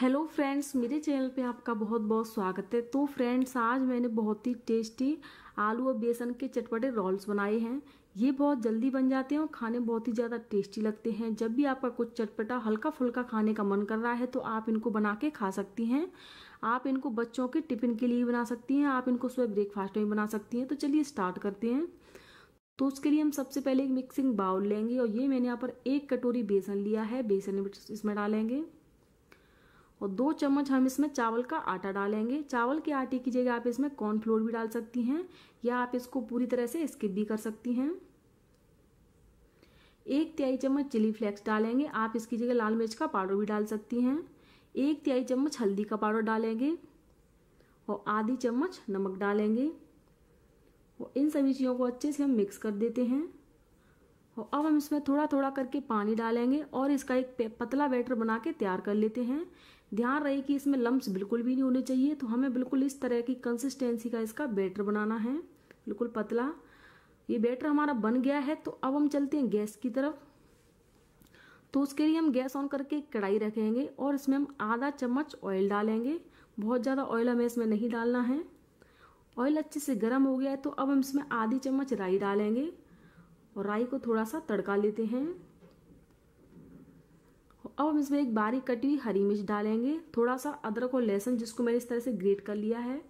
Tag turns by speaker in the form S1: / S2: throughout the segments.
S1: hello friends मेरे channel पे आपका बहुत बहुत स्वागत है तो फ्रेंड्स आज मैंने बहुत ही टेस्टी आलू और बेसन के चटपटे रोल्स बनाए हैं ये बहुत जल्दी बन जाते हैं और खाने बहुत ही ज़्यादा टेस्टी लगते हैं जब भी आपका कुछ चटपटा हल्का फुल्का खाने का मन कर रहा है तो आप इनको बना के खा सकती हैं आप इनको बच्चों के टिफिन के लिए बना सकती हैं आप इनको सुबह ब्रेकफास्ट में बना सकती हैं तो चलिए स्टार्ट करते हैं तो उसके लिए हम सबसे पहले एक मिक्सिंग बाउल लेंगे और ये मैंने यहाँ पर एक कटोरी बेसन लिया है बेसन इसमें डालेंगे और दो चम्मच हम इसमें चावल का आटा डालेंगे चावल के आटे की जगह आप इसमें कॉर्नफ्लोर भी डाल सकती हैं या आप इसको पूरी तरह से स्किप भी कर सकती हैं एक तिहाई चम्मच चिली फ्लेक्स डालेंगे आप इसकी जगह लाल मिर्च का पाउडर भी डाल सकती हैं एक तिहाई चम्मच हल्दी का पाउडर डालेंगे और आधी चम्मच नमक डालेंगे और इन सभी चीज़ों को अच्छे से हम मिक्स कर देते हैं और अब हम इसमें थोड़ा थोड़ा करके पानी डालेंगे और इसका एक पतला बैटर बना के तैयार कर लेते हैं ध्यान रहे कि इसमें लम्ब बिल्कुल भी नहीं होने चाहिए तो हमें बिल्कुल इस तरह की कंसिस्टेंसी का इसका बैटर बनाना है बिल्कुल पतला ये बैटर हमारा बन गया है तो अब हम चलते हैं गैस की तरफ तो उसके लिए हम गैस ऑन करके कढ़ाई रखेंगे और इसमें हम आधा चम्मच ऑयल डालेंगे बहुत ज़्यादा ऑयल हमें इसमें नहीं डालना है ऑयल अच्छे से गर्म हो गया है तो अब हम इसमें आधी चम्मच राई डालेंगे और राई को थोड़ा सा तड़का लेते हैं अब हम इसमें एक बारीक कटी हुई हरी मिर्च डालेंगे थोड़ा सा अदरक और लहसुन जिसको मैंने इस तरह से ग्रेट कर लिया है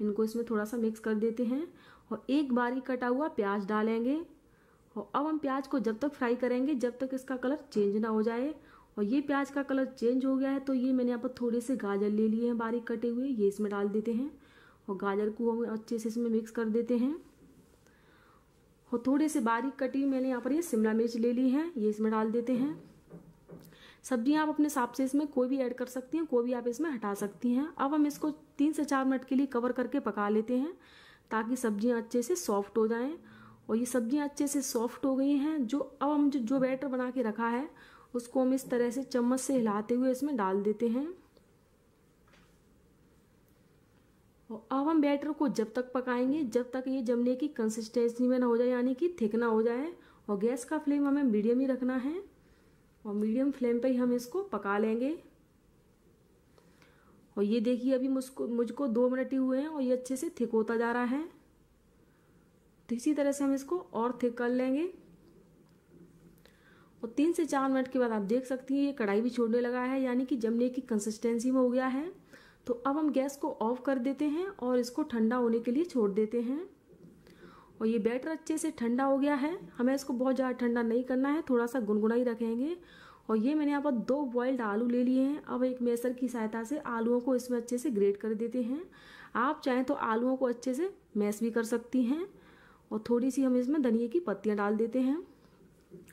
S1: इनको इसमें थोड़ा सा मिक्स कर देते हैं और एक बारीक कटा हुआ प्याज डालेंगे और अब हम प्याज को जब तक फ्राई करेंगे जब तक इसका कलर चेंज ना हो जाए और ये प्याज का कलर चेंज हो गया है तो ये मैंने यहाँ पर थोड़े से गाजर ले लिए हैं बारीक कटे हुए ये इसमें डाल देते हैं और गाजर को हम अच्छे से इसमें मिक्स कर देते हैं और थोड़े से बारीक कटी मैंने यहाँ पर ये शिमला मिर्च ले ली है ये इसमें डाल देते हैं सब्जियां आप अपने हिसाब से इसमें कोई भी ऐड कर सकती हैं कोई भी आप इसमें हटा सकती हैं अब हम इसको तीन से चार मिनट के लिए कवर करके पका लेते हैं ताकि सब्जियां अच्छे से सॉफ्ट हो जाएं और ये सब्जियां अच्छे से सॉफ्ट हो गई हैं जो अब हम जो बैटर बना के रखा है उसको हम इस तरह से चम्मच से हिलाते हुए इसमें डाल देते हैं और अब हम बैटर को जब तक पकाएंगे जब तक ये जमने की कंसिस्टेंसी में ना हो जाए यानी कि थिक ना हो जाए और गैस का फ्लेम हमें मीडियम ही रखना है और मीडियम फ्लेम पे ही हम इसको पका लेंगे और ये देखिए अभी मुझको मुझको दो मिनट ही हुए हैं और ये अच्छे से थिक होता जा रहा है तो इसी तरह से हम इसको और थिक कर लेंगे और तीन से चार मिनट के बाद आप देख सकती हैं ये कढ़ाई भी छोड़ने लगा है यानी कि जमने की कंसिस्टेंसी में हो गया है तो अब हम गैस को ऑफ कर देते हैं और इसको ठंडा होने के लिए छोड़ देते हैं और ये बैटर अच्छे से ठंडा हो गया है हमें इसको बहुत ज़्यादा ठंडा नहीं करना है थोड़ा सा गुनगुना ही रखेंगे और ये मैंने यहाँ पर दो बॉइल्ड आलू ले लिए हैं अब एक मेसर की सहायता से आलूओं को इसमें अच्छे से ग्रेट कर देते हैं आप चाहें तो आलूओं को अच्छे से मैस भी कर सकती हैं और थोड़ी सी हम इसमें धनिए की पत्तियाँ डाल देते हैं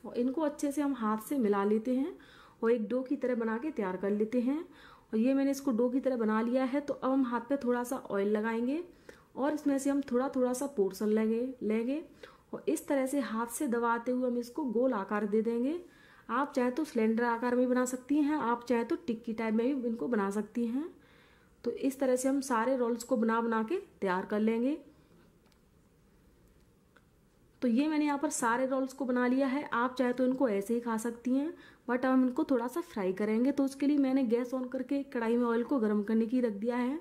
S1: और इनको अच्छे से हम हाथ से मिला लेते हैं और एक डो की तरह बना के तैयार कर लेते हैं और ये मैंने इसको डो की तरह बना लिया है तो अब हम हाथ पे थोड़ा सा ऑयल लगाएंगे और इसमें से हम थोड़ा थोड़ा सा पोर्सन लेंगे लेंगे और इस तरह से हाथ से दबाते हुए हम इसको गोल आकार दे देंगे आप चाहे तो सिलेंडर आकार में बना सकती हैं आप चाहे तो टिक्की टाइप में भी इनको बना सकती हैं तो इस तरह से हम सारे रोल्स को बना बना के तैयार कर लेंगे तो ये मैंने यहाँ पर सारे रोल्स को बना लिया है आप चाहे तो इनको ऐसे ही खा सकती हैं बट हम इनको थोड़ा सा फ्राई करेंगे तो उसके लिए मैंने गैस ऑन करके कढ़ाई में ऑयल को गर्म करने की रख दिया है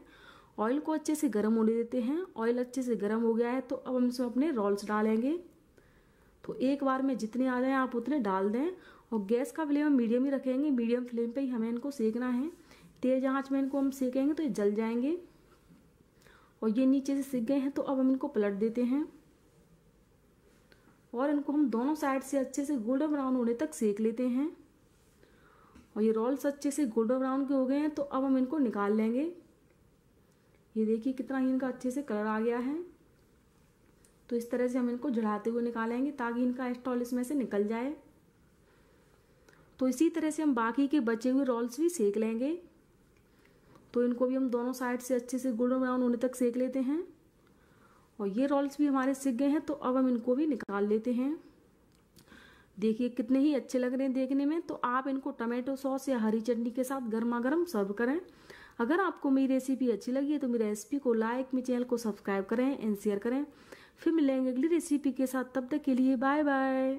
S1: ऑयल को अच्छे से गर्म होने देते हैं ऑयल अच्छे से गर्म हो गया है तो अब हम इसमें अपने रोल्स डालेंगे तो एक बार में जितने आ जाए आप उतने डाल दें और गैस का फ्लेम हम मीडियम ही रखेंगे मीडियम फ्लेम पे ही हमें इनको सेकना है तेज आंच में इनको हम सेकेंगे तो ये जल जाएंगे और ये नीचे से सीख गए हैं तो अब हम इनको पलट देते हैं और इनको हम दोनों साइड से अच्छे से गोल्डन ब्राउन होने तक सेक लेते हैं और ये रोल्स अच्छे से गोल्डन ब्राउन के हो गए हैं तो अब हम इनको निकाल लेंगे ये देखिए कितना ही इनका अच्छे से कलर आ गया है तो इस तरह से हम इनको जड़ाते हुए निकालेंगे ताकि इनका स्टॉल इसमें से निकल जाए तो इसी तरह से हम बाकी के बचे हुए रोल्स भी सेक लेंगे तो इनको भी हम दोनों साइड से अच्छे से गुड़ ब्राउन होने तक सेक लेते हैं और ये रोल्स भी हमारे सीख गए हैं तो अब हम इनको भी निकाल लेते हैं देखिए कितने ही अच्छे लग रहे हैं देखने में तो आप इनको टमाटो सॉस या हरी चटनी के साथ गर्मा गर्म सर्व करें अगर आपको मेरी रेसिपी अच्छी लगी है तो मेरी रेसिपी को लाइक मेरे चैनल को सब्सक्राइब करें एंड शेयर करें फिर मिलेंगे अगली रेसिपी के साथ तब तक के लिए बाय बाय